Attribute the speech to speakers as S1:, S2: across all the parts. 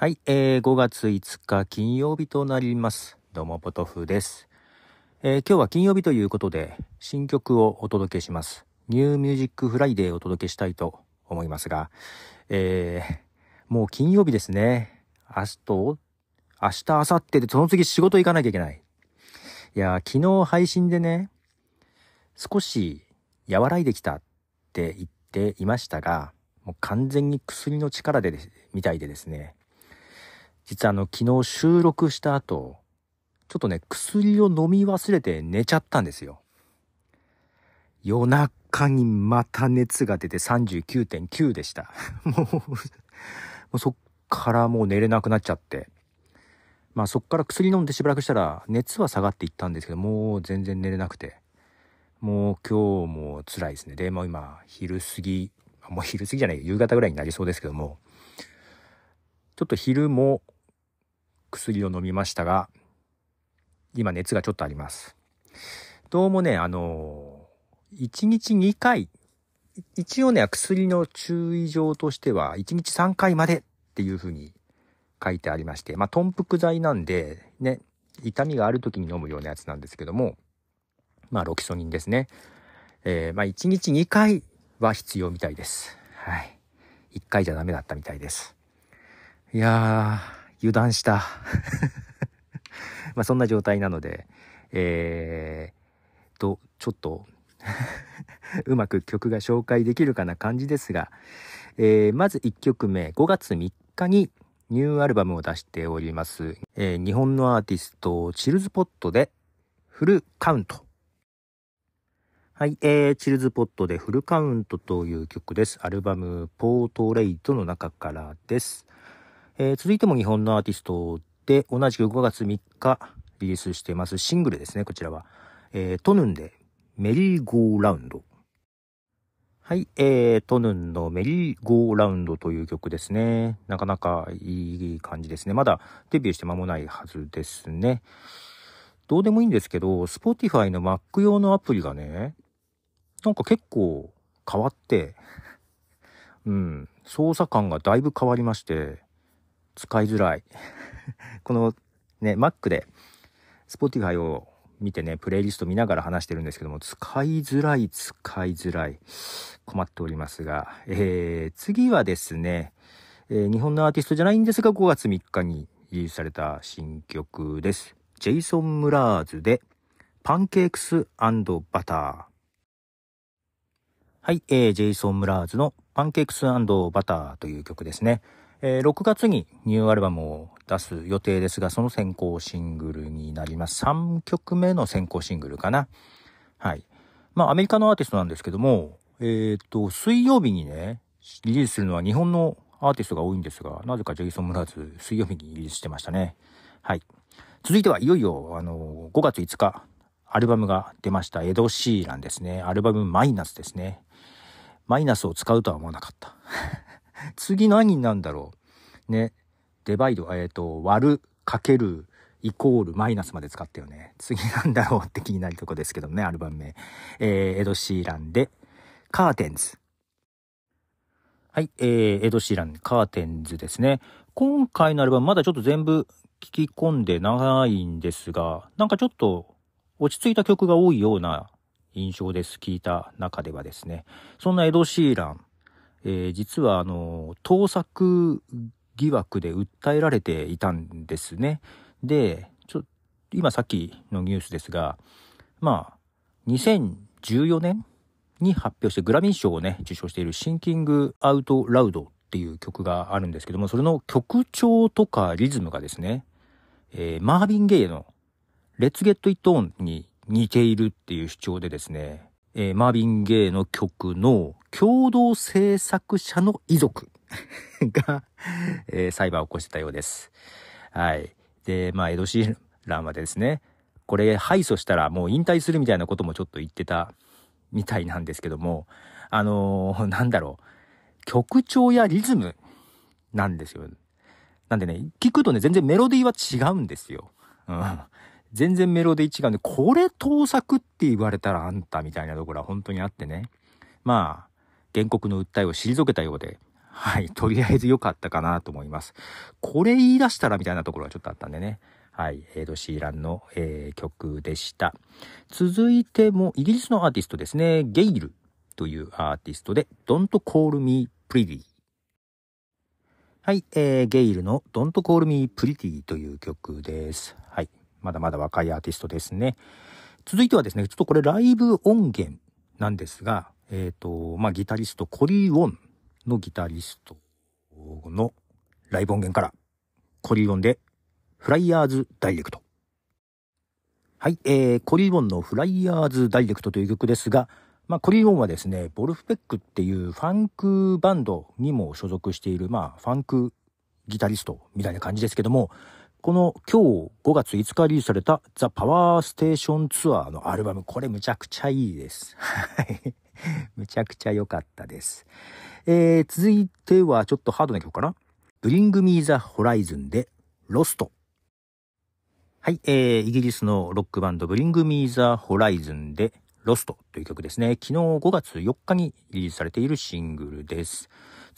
S1: はい、えー、5月5日金曜日となります。どうも、ポトフです、えー、今日は金曜日ということで、新曲をお届けします。ニューミュージックフライデーをお届けしたいと思いますが、えー、もう金曜日ですね。明日と、明日、明後日で、その次仕事行かなきゃいけない。いや昨日配信でね、少し和らいできたって言っていましたが、もう完全に薬の力で、みたいでですね、実はあの、昨日収録した後、ちょっとね、薬を飲み忘れて寝ちゃったんですよ。夜中にまた熱が出て39.9でした。もう、そっからもう寝れなくなっちゃって。まあそっから薬飲んでしばらくしたら熱は下がっていったんですけど、もう全然寝れなくて。もう今日も辛いですね。で、も今、昼過ぎ、もう昼過ぎじゃない、夕方ぐらいになりそうですけども、ちょっと昼も薬を飲みましたが、今熱がちょっとあります。どうもね、あのー、1日2回、一応ね、薬の注意状としては、1日3回までっていうふうに書いてありまして、まあ、豚腹剤なんで、ね、痛みがある時に飲むようなやつなんですけども、まあ、ロキソニンですね。えー、まあ、1日2回は必要みたいです。はい。1回じゃダメだったみたいです。いやー、油断した。まあそんな状態なので、えー、と、ちょっと うまく曲が紹介できるかな感じですが、えー、まず1曲目、5月3日にニューアルバムを出しております、えー、日本のアーティスト、チルズポットでフルカウント。はい、えー、チルズポットでフルカウントという曲です。アルバム、ポートレイトの中からです。えー、続いても日本のアーティストで、同じく5月3日リリースしてますシングルですね、こちらは。えー、トヌンでメリーゴーラウンド。はい、えー、トヌンのメリーゴーラウンドという曲ですね。なかなかいい感じですね。まだデビューして間もないはずですね。どうでもいいんですけど、Spotify の Mac 用のアプリがね、なんか結構変わって、うん、操作感がだいぶ変わりまして、使いづらい。このね、Mac で Spotify を見てね、プレイリスト見ながら話してるんですけども、使いづらい、使いづらい。困っておりますが、えー、次はですね、えー、日本のアーティストじゃないんですが、5月3日にリリースされた新曲です。ジェイソン・ムラーズで、パンケークスバター。はい、えー、ジェイソン・ムラーズのパンケークスバターという曲ですね。えー、6月にニューアルバムを出す予定ですが、その先行シングルになります。3曲目の先行シングルかな。はい。まあ、アメリカのアーティストなんですけども、えっ、ー、と、水曜日にね、リリースするのは日本のアーティストが多いんですが、なぜかジェイソン・ムラーズ、水曜日にリリースしてましたね。はい。続いてはいよいよ、あの、5月5日、アルバムが出ました。エド・シーランですね。アルバムマイナスですね。マイナスを使うとは思わなかった。次何なんだろう。ね。デバイド、えっ、ー、と、割る、かける、イコール、マイナスまで使ったよね。次なんだろうって気になるとこですけどね、アルバム名。えー、エド・シーランで、カーテンズ。はい、えー、エド・シーラン、カーテンズですね。今回のアルバム、まだちょっと全部聞き込んでないんですが、なんかちょっと落ち着いた曲が多いような印象です。聞いた中ではですね。そんなエド・シーラン、えー、実はあの盗作疑惑で訴えられていたんですね。でちょ今さっきのニュースですがまあ2014年に発表してグラミー賞をね受賞している「シンキング・アウト・ラウド」っていう曲があるんですけどもそれの曲調とかリズムがですね、えー、マービン・ゲイの「レッツ・ゲット・イット・オン」に似ているっていう主張でですねえー、マービン・ゲイの曲の共同制作者の遺族 が、えー、裁判を起こしてたようです。はい。で、まあ、エド・シーランはですね、これ敗訴したらもう引退するみたいなこともちょっと言ってたみたいなんですけども、あのー、なんだろう、曲調やリズムなんですよ。なんでね、聞くとね、全然メロディーは違うんですよ。うん。全然メロディ違うんで、これ盗作って言われたらあんたみたいなところは本当にあってね。まあ、原告の訴えを退けたようで、はい、とりあえず良かったかなと思います。これ言い出したらみたいなところはちょっとあったんでね。はい、エド・シーランの、えー、曲でした。続いてもイギリスのアーティストですね。ゲイルというアーティストで Don't Call Me Pretty。はい、えー、ゲイルの Don't Call Me Pretty という曲です。はい。まだまだ若いアーティストですね。続いてはですね、ちょっとこれライブ音源なんですが、えっ、ー、と、まあ、ギタリスト、コリー・ウォンのギタリストのライブ音源から、コリー・ウォンで、フライヤーズ・ダイレクト。はい、えー、コリー・ウォンのフライヤーズ・ダイレクトという曲ですが、まあ、コリー・ウォンはですね、ボルフペックっていうファンクバンドにも所属している、まあ、ファンクギタリストみたいな感じですけども、この今日5月5日リリースされたザ・パワーステーションツアーのアルバム、これむちゃくちゃいいです。はい。むちゃくちゃ良かったです。えー、続いてはちょっとハードな曲かな。Bring Me the Horizon で Lost。はい、えー、イギリスのロックバンド Bring Me the Horizon で Lost という曲ですね。昨日5月4日にリリースされているシングルです。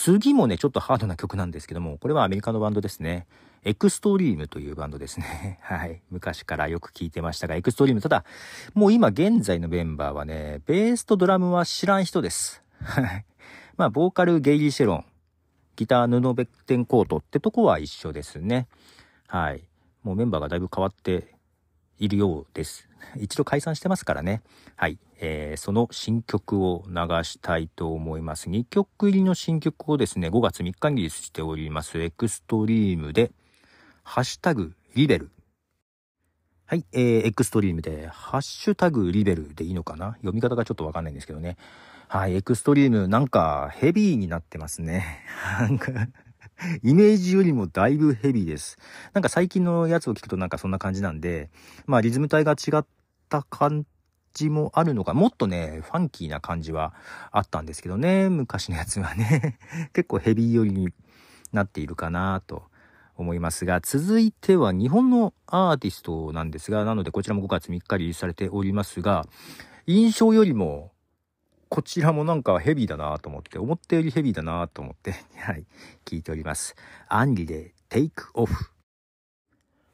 S1: 次もね、ちょっとハードな曲なんですけども、これはアメリカのバンドですね。エクストリームというバンドですね。はい。昔からよく聞いてましたが、エクストリーム。ただ、もう今現在のメンバーはね、ベースとドラムは知らん人です。はい。まあ、ボーカル、ゲイリー・シェロン。ギター、布ベッテンコートってとこは一緒ですね。はい。もうメンバーがだいぶ変わっているようです。一度解散してますからね。はい。えー、その新曲を流したいと思います。2曲入りの新曲をですね、5月3日にリリースしております。エクストリームで、ハッシュタグリベル。はい、えー、エクストリームで、ハッシュタグリベルでいいのかな読み方がちょっとわかんないんですけどね。はい、エクストリーム、なんかヘビーになってますね。イメージよりもだいぶヘビーです。なんか最近のやつを聞くとなんかそんな感じなんで、まあリズム体が違った感じもあるのか、もっとね、ファンキーな感じはあったんですけどね、昔のやつはね。結構ヘビー寄りになっているかなと思いますが、続いては日本のアーティストなんですが、なのでこちらも5月3日リリースされておりますが、印象よりもこちらもなんかヘビーだなと思って、思ったよりヘビーだなと思って、はい、聞いております。アンリでテイクオフ。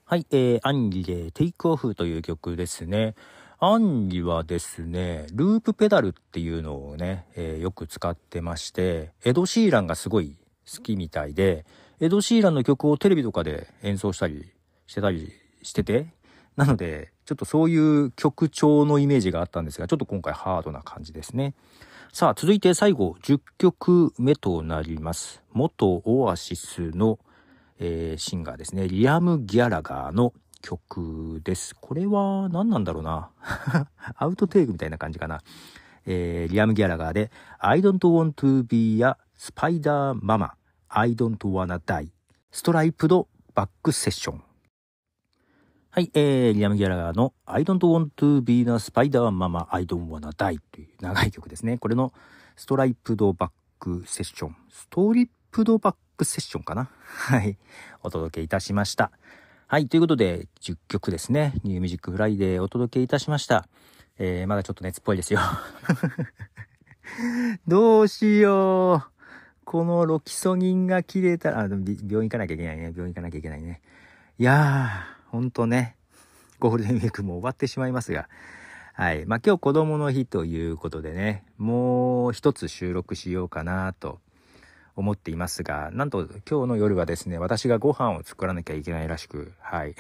S1: はい、えー、アンリでテイクオフという曲ですね。アンリはですね、ループペダルっていうのをね、えー、よく使ってまして、エド・シーランがすごい好きみたいで、エド・シーランの曲をテレビとかで演奏したりしてたりしてて、なので、ちょっとそういう曲調のイメージがあったんですが、ちょっと今回ハードな感じですね。さあ、続いて最後、10曲目となります。元オアシスの、えー、シンガーですね、リアム・ギャラガーの曲です。これは何なんだろうな。アウトテイクみたいな感じかな。えー、リアム・ギャラガーで、I don't want to be a spider mama.I don't wanna die. ストライプドバックセッション。はい、えー、リアム・ギャラガーの I don't want to be a spider mama, I don't wanna die という長い曲ですね。これのストライプドバックセッション。ストリップドバックセッションかなはい。お届けいたしました。はい。ということで、10曲ですね。ニューミュージックフライデーお届けいたしました。えー、まだちょっと熱っぽいですよ。どうしよう。このロキソニンが切れたら、病院行かなきゃいけないね。病院行かなきゃいけないね。いやー。ほんとね、ゴールデンウィークも終わってしまいますが、はい。まあ、今日子供の日ということでね、もう一つ収録しようかなと思っていますが、なんと今日の夜はですね、私がご飯を作らなきゃいけないらしく、はい。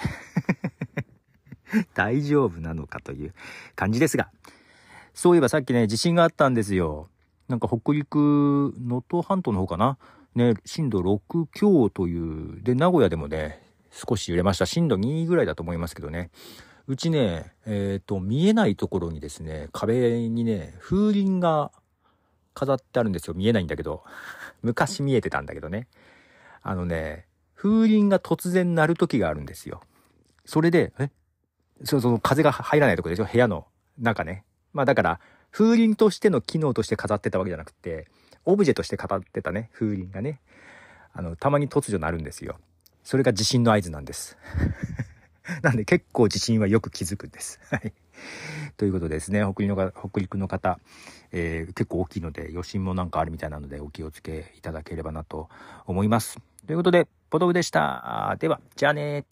S1: 大丈夫なのかという感じですが、そういえばさっきね、地震があったんですよ。なんか北陸、能登半島の方かな。ね、震度6強という、で、名古屋でもね、少し揺れました。震度2ぐらいだと思いますけどね。うちね、えっ、ー、と、見えないところにですね、壁にね、風鈴が飾ってあるんですよ。見えないんだけど。昔見えてたんだけどね。あのね、風鈴が突然鳴る時があるんですよ。それで、えその風が入らないとこでしょ部屋の中ね。まあだから、風鈴としての機能として飾ってたわけじゃなくて、オブジェとして飾ってたね、風鈴がね。あの、たまに突如鳴るんですよ。それが自信の合図なんです。なんで結構自信はよく気づくんです。はい。ということですね、北陸の北陸の方、えー、結構大きいので、余震もなんかあるみたいなので、お気をつけいただければなと思います。ということで、ポトフでした。では、じゃあね